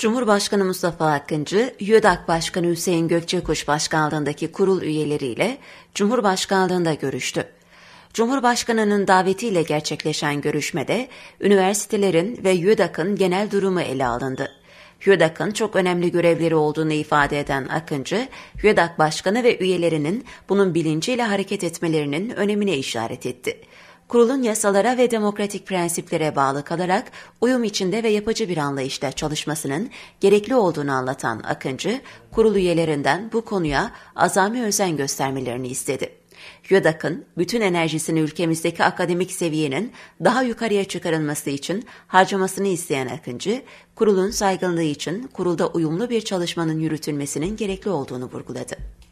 Cumhurbaşkanı Mustafa Akıncı, YÖDAK Başkanı Hüseyin Gökçekuş başkanlığındaki kurul üyeleriyle Cumhurbaşkanlığında görüştü. Cumhurbaşkanının davetiyle gerçekleşen görüşmede üniversitelerin ve YÖDAK'ın genel durumu ele alındı. YÖDAK'ın çok önemli görevleri olduğunu ifade eden Akıncı, YÖDAK Başkanı ve üyelerinin bunun bilinciyle hareket etmelerinin önemine işaret etti kurulun yasalara ve demokratik prensiplere bağlı kalarak uyum içinde ve yapıcı bir anlayışla çalışmasının gerekli olduğunu anlatan Akıncı, kurul üyelerinden bu konuya azami özen göstermelerini istedi. YÖDAK'ın bütün enerjisini ülkemizdeki akademik seviyenin daha yukarıya çıkarılması için harcamasını isteyen Akıncı, kurulun saygınlığı için kurulda uyumlu bir çalışmanın yürütülmesinin gerekli olduğunu vurguladı.